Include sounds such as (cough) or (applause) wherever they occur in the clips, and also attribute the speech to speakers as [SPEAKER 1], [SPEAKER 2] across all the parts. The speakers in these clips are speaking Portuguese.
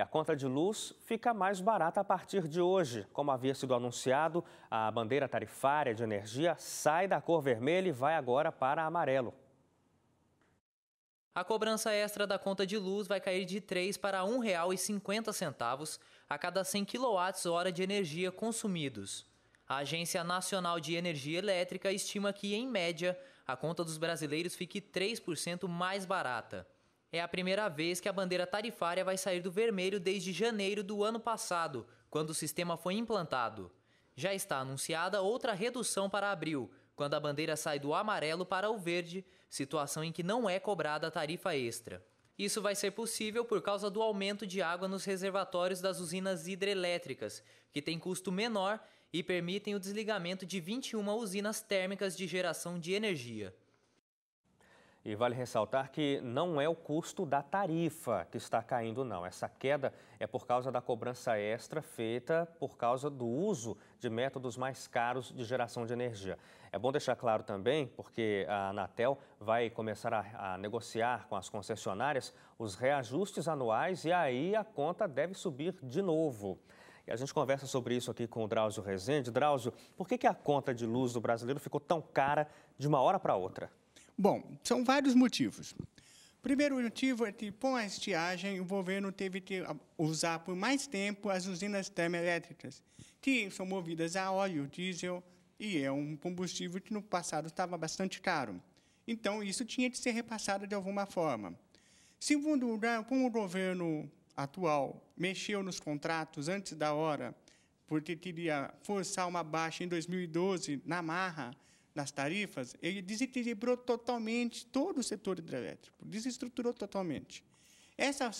[SPEAKER 1] E a conta de luz fica mais barata a partir de hoje. Como havia sido anunciado, a bandeira tarifária de energia sai da cor vermelha e vai agora para amarelo.
[SPEAKER 2] A cobrança extra da conta de luz vai cair de R$ 3,00 para R$ 1,50 a cada 100 kWh de energia consumidos. A Agência Nacional de Energia Elétrica estima que, em média, a conta dos brasileiros fique 3% mais barata. É a primeira vez que a bandeira tarifária vai sair do vermelho desde janeiro do ano passado, quando o sistema foi implantado. Já está anunciada outra redução para abril, quando a bandeira sai do amarelo para o verde, situação em que não é cobrada a tarifa extra. Isso vai ser possível por causa do aumento de água nos reservatórios das usinas hidrelétricas, que têm custo menor e permitem o desligamento de 21 usinas térmicas de geração de energia.
[SPEAKER 1] E vale ressaltar que não é o custo da tarifa que está caindo, não. Essa queda é por causa da cobrança extra feita por causa do uso de métodos mais caros de geração de energia. É bom deixar claro também, porque a Anatel vai começar a, a negociar com as concessionárias os reajustes anuais e aí a conta deve subir de novo. E a gente conversa sobre isso aqui com o Drauzio Rezende. Drauzio, por que, que a conta de luz do brasileiro ficou tão cara de uma hora para outra?
[SPEAKER 3] Bom, são vários motivos. Primeiro motivo é que, com a estiagem, o governo teve que ah, usar por mais tempo as usinas termoelétricas, que são movidas a óleo, diesel, e é um combustível que no passado estava bastante caro. Então, isso tinha que ser repassado de alguma forma. Segundo lugar, como o governo atual mexeu nos contratos antes da hora, porque queria forçar uma baixa em 2012, na marra, das tarifas, ele desequilibrou totalmente todo o setor hidrelétrico, desestruturou totalmente. essa,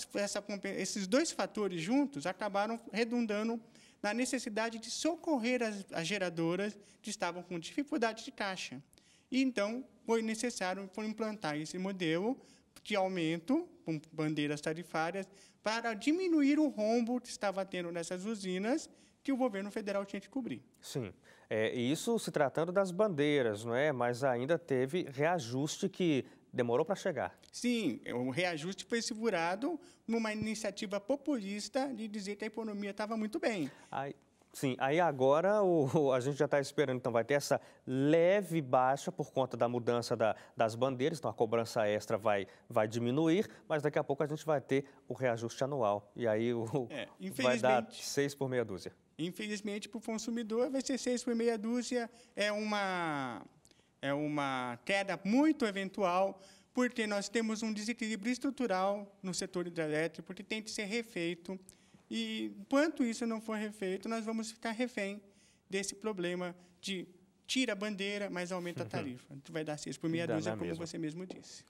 [SPEAKER 3] esses dois fatores juntos acabaram redundando na necessidade de socorrer as, as geradoras que estavam com dificuldade de caixa. E, então, foi necessário implantar esse modelo de aumento, com bandeiras tarifárias, para diminuir o rombo que estava tendo nessas usinas que o governo federal tinha de cobrir. Sim,
[SPEAKER 1] é, isso se tratando das bandeiras, não é? Mas ainda teve reajuste que
[SPEAKER 3] demorou para chegar. Sim, é, o reajuste foi segurado numa iniciativa populista de dizer que a economia estava muito bem. Ai... Sim, aí agora o,
[SPEAKER 1] a gente já está esperando, então vai ter essa leve baixa por conta da mudança da, das bandeiras, então a cobrança extra vai, vai diminuir, mas daqui a pouco a gente vai ter o reajuste anual. E aí o, é, vai dar seis por meia dúzia.
[SPEAKER 3] Infelizmente, para o consumidor, vai ser seis por meia dúzia, é uma, é uma queda muito eventual, porque nós temos um desequilíbrio estrutural no setor hidrelétrico, porque tem que ser refeito e enquanto isso não for refeito, nós vamos ficar refém desse problema de tira a bandeira, mas aumenta a (laughs) tarifa. Tu vai dar seis por meia dúzia, como mesmo. você mesmo disse.